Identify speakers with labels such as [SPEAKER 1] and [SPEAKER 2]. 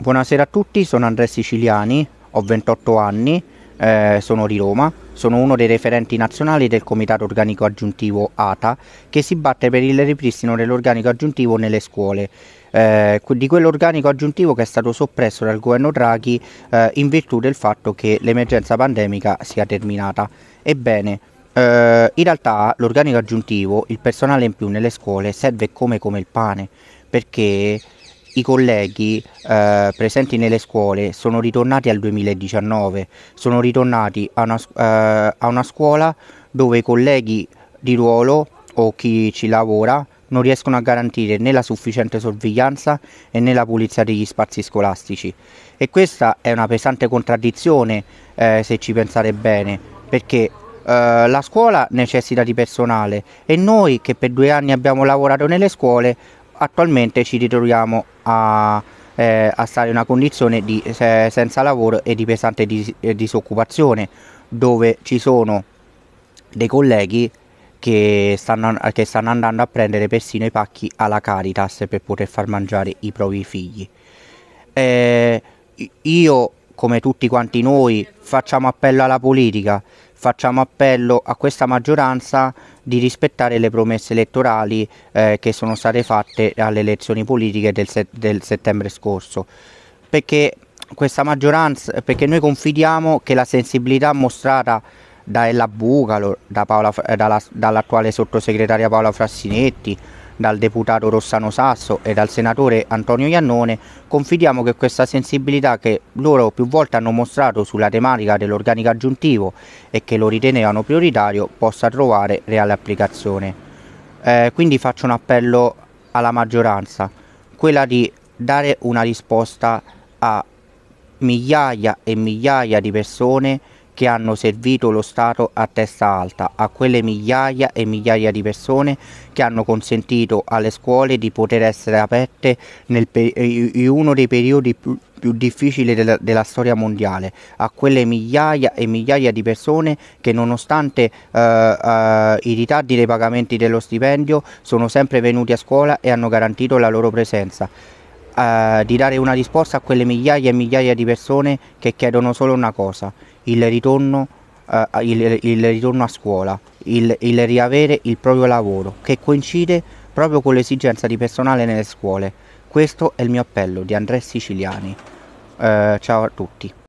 [SPEAKER 1] Buonasera a tutti, sono Andrea Siciliani, ho 28 anni, eh, sono di Roma, sono uno dei referenti nazionali del Comitato Organico Aggiuntivo ATA che si batte per il ripristino dell'organico aggiuntivo nelle scuole, eh, di quell'organico aggiuntivo che è stato soppresso dal governo Draghi eh, in virtù del fatto che l'emergenza pandemica sia terminata. Ebbene, eh, in realtà l'organico aggiuntivo, il personale in più nelle scuole serve come, come il pane, perché i colleghi eh, presenti nelle scuole sono ritornati al 2019, sono ritornati a una, eh, a una scuola dove i colleghi di ruolo o chi ci lavora non riescono a garantire né la sufficiente sorveglianza né la pulizia degli spazi scolastici. E questa è una pesante contraddizione eh, se ci pensate bene, perché eh, la scuola necessita di personale e noi che per due anni abbiamo lavorato nelle scuole attualmente ci ritroviamo a, eh, a stare in una condizione di se, senza lavoro e di pesante dis- eh, disoccupazione dove ci sono dei colleghi che stanno, che stanno, andando a prendere persino i pacchi alla Caritas per poter far mangiare i propri figli. Eh, io, come tutti quanti noi, facciamo appello alla politica facciamo appello a questa maggioranza di rispettare le promesse elettorali eh, che sono state fatte alle elezioni politiche del, set del settembre scorso. Perché, questa maggioranza, perché noi confidiamo che la sensibilità mostrata da Ella Bucalo, da eh, dalla, dall'attuale sottosegretaria Paola Frassinetti, dal deputato Rossano Sasso e dal senatore Antonio Iannone, confidiamo che questa sensibilità che loro più volte hanno mostrato sulla tematica dell'organico aggiuntivo e che lo ritenevano prioritario possa trovare reale applicazione. Eh, quindi faccio un appello alla maggioranza, quella di dare una risposta a migliaia e migliaia di persone che hanno servito lo Stato a testa alta, a quelle migliaia e migliaia di persone che hanno consentito alle scuole di poter essere aperte per- in uno dei periodi più, più difficili della, della, storia mondiale, a quelle migliaia e migliaia di persone che nonostante uh, uh, i ritardi dei pagamenti dello stipendio sono sempre venuti a scuola e hanno garantito la loro presenza eh, di dare una risposta a quelle migliaia e migliaia di persone che chiedono solo una cosa, il ritorno, eh, il, il ritorno a scuola, il, il riavere il proprio lavoro, che coincide proprio con l'esigenza di personale nelle scuole. Questo è il mio appello di Andrea Siciliani. Uh, ciao a tutti.